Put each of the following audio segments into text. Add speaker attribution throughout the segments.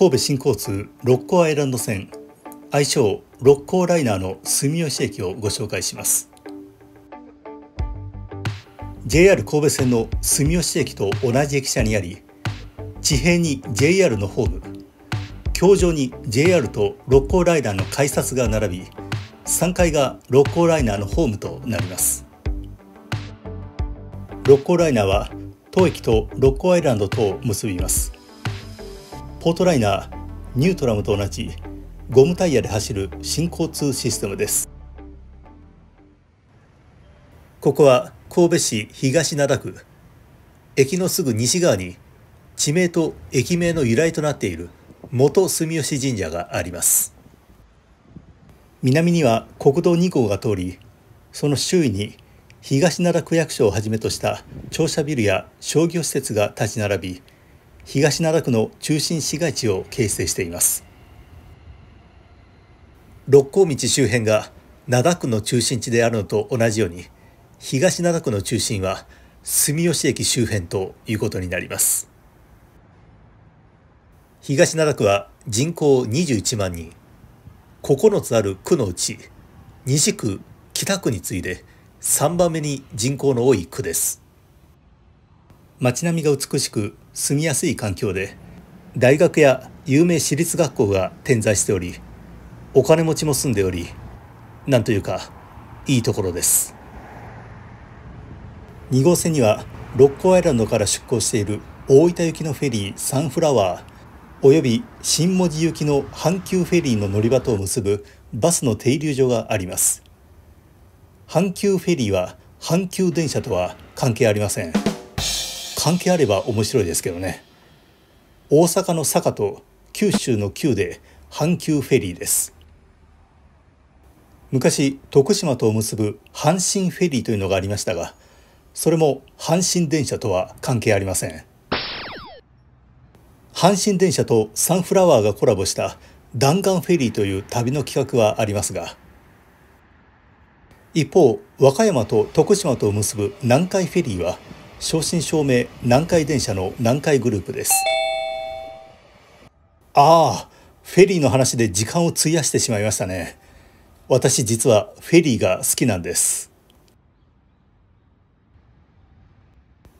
Speaker 1: 神戸新交通六甲アイランド線愛称六甲ライナーの住吉駅をご紹介します JR 神戸線の住吉駅と同じ駅舎にあり地平に JR のホーム橋上に JR と六甲ライナーの改札が並び3階が六甲ライナーのホームとなります六甲ライナーは当駅と六甲アイランドとを結びますポートライナーニュートラムと同じゴムタイヤで走る新交通システムですここは神戸市東灘区駅のすぐ西側に地名と駅名の由来となっている元住吉神社があります南には国道2号が通りその周囲に東灘区役所をはじめとした庁舎ビルや商業施設が立ち並び東灘区の中心市街地を形成しています六甲道周辺が灘区の中心地であるのと同じように東灘区の中心は住吉駅周辺ということになります東灘区は人口21万人9つある区のうち西区北区に次いで3番目に人口の多い区です街並みが美しく住みやすい環境で大学や有名私立学校が点在しておりお金持ちも住んでおりなんというかいいところです2号線には六甲アイランドから出港している大分行きのフェリーサンフラワーおよび新文字行きの阪急フェリーの乗り場とを結ぶバスの停留所があります阪急フェリーは阪急電車とは関係ありません。関係あれば面白いですけどね大阪の坂と九州の旧で阪急フェリーです昔徳島とを結ぶ阪神フェリーというのがありましたがそれも阪神電車とは関係ありません阪神電車とサンフラワーがコラボした弾丸フェリーという旅の企画はありますが一方和歌山と徳島とを結ぶ南海フェリーは正真正銘南海電車の南海グループですああフェリーの話で時間を費やしてしまいましたね私実はフェリーが好きなんです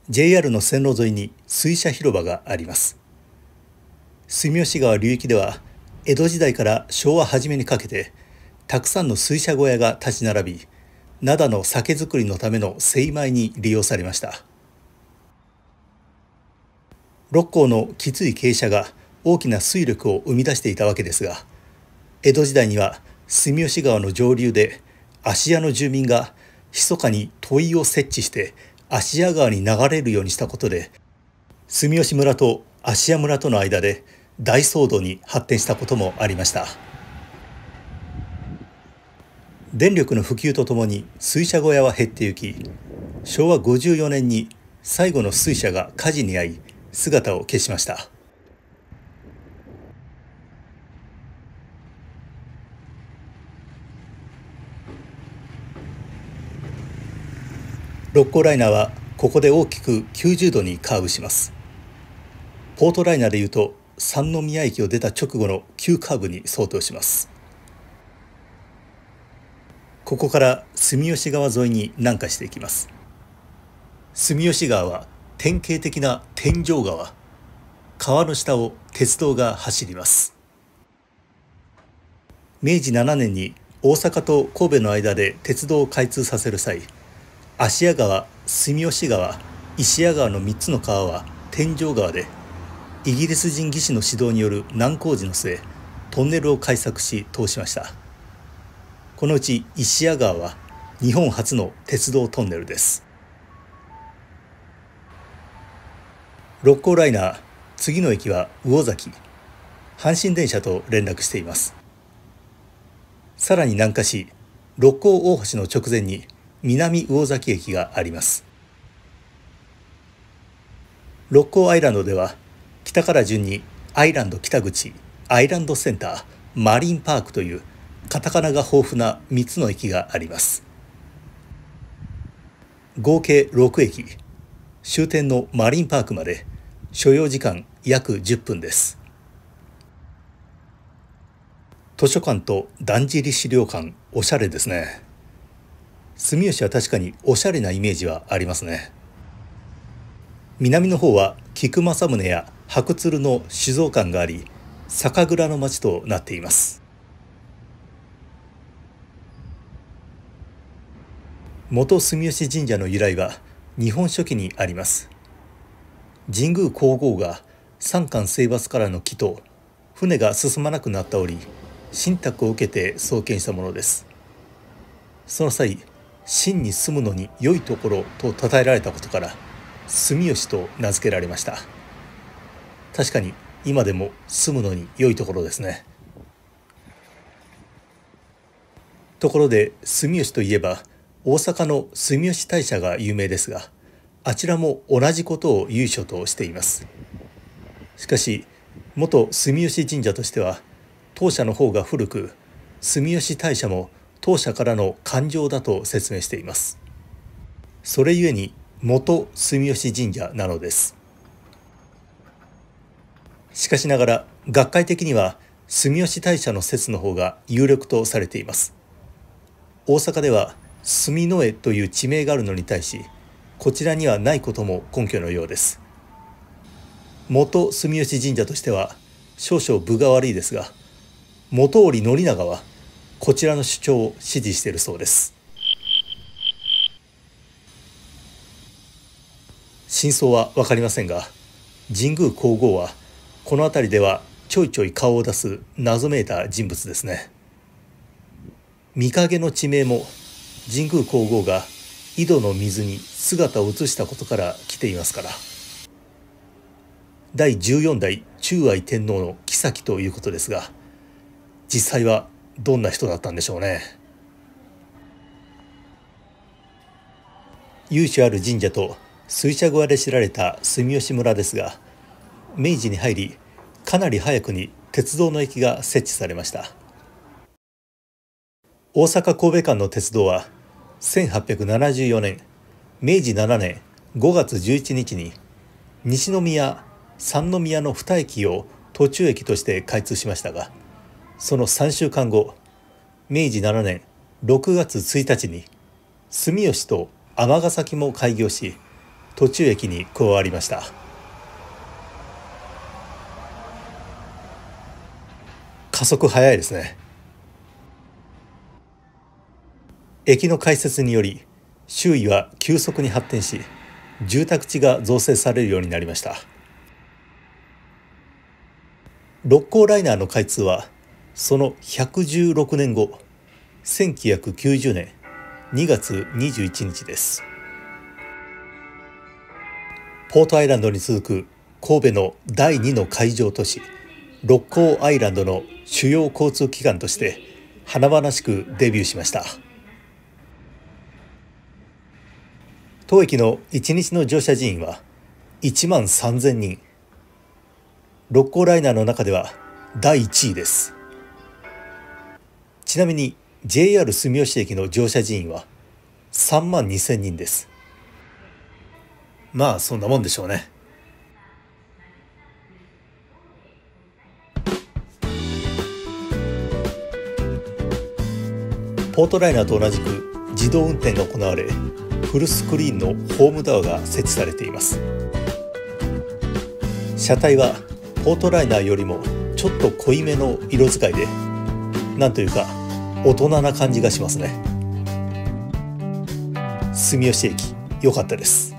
Speaker 1: JR の線路沿いに水車広場があります住吉川流域では江戸時代から昭和初めにかけてたくさんの水車小屋が立ち並び灘の酒造りのための精米に利用されました六甲のきつい傾斜が大きな水力を生み出していたわけですが江戸時代には住吉川の上流で芦屋の住民が密かに問いを設置して芦屋川に流れるようにしたことで住吉村と芦屋村との間で大騒動に発展したこともありました電力の普及とともに水車小屋は減ってゆき昭和54年に最後の水車が火事に遭い姿を消しました。六甲ライナーはここで大きく90度にカーブします。ポートライナーでいうと三宮駅を出た直後の急カーブに相当します。ここから住吉川沿いに南下していきます。住吉川は典型的な天井川川の下を鉄道が走ります明治7年に大阪と神戸の間で鉄道を開通させる際芦屋川住吉川石屋川の3つの川は天井川でイギリス人技師の指導による難工事の末トンネルを開削し通しましたこのうち石屋川は日本初の鉄道トンネルです六甲ライナー次の駅は魚崎阪神電車と連絡していますさらに南下し六甲大橋の直前に南魚崎駅があります六甲アイランドでは北から順にアイランド北口アイランドセンターマリンパークというカタカナが豊富な3つの駅があります合計6駅終点のマリンパークまで所要時間約10分です。図書館とだんじり資料館、おしゃれですね。住吉は確かにおしゃれなイメージはありますね。南の方は菊政宗や白鶴の酒造館があり、酒蔵の町となっています。元住吉神社の由来は日本書紀にあります神宮皇后が三冠征伐からの帰途船が進まなくなった折信託を受けて創建したものですその際真に住むのに良いところと称えられたことから住吉と名付けられました確かに今でも住むのに良いところですねところで住吉といえば大阪の住吉大社が有名ですがあちらも同じことを由緒としていますしかし元住吉神社としては当社の方が古く住吉大社も当社からの勘定だと説明していますそれゆえに元住吉神社なのですしかしながら学会的には住吉大社の説の方が有力とされています大阪では住之江という地名があるのに対しこちらにはないことも根拠のようです元住吉神社としては少々分が悪いですが元織宣長はこちらの主張を支持しているそうです真相は分かりませんが神宮皇后はこの辺りではちょいちょい顔を出す謎めいた人物ですね御影の地名も神宮皇后が井戸の水に姿を映したことから来ていますから第14代中愛天皇の妃ということですが実際はどんな人だったんでしょうね由緒ある神社と水車小屋で知られた住吉村ですが明治に入りかなり早くに鉄道の駅が設置されました大阪神戸間の鉄道は1874年明治7年5月11日に西宮三宮の2駅を途中駅として開通しましたがその3週間後明治7年6月1日に住吉と尼崎も開業し途中駅に加わりました加速早いですね駅の開設により周囲は急速に発展し住宅地が造成されるようになりました六甲ライナーの開通はその116年後1990年2月21日ですポートアイランドに続く神戸の第2の海上都市六甲アイランドの主要交通機関として華々しくデビューしました。当駅の1日の乗車人員は1万3000人六甲ライナーの中では第1位ですちなみに JR 住吉駅の乗車人員は3万2000人ですまあそんなもんでしょうねポートライナーと同じく自動運転が行われフルスクリーンのホームドアが設置されています車体はポートライナーよりもちょっと濃いめの色使いでなんというか大人な感じがしますね住吉駅良かったです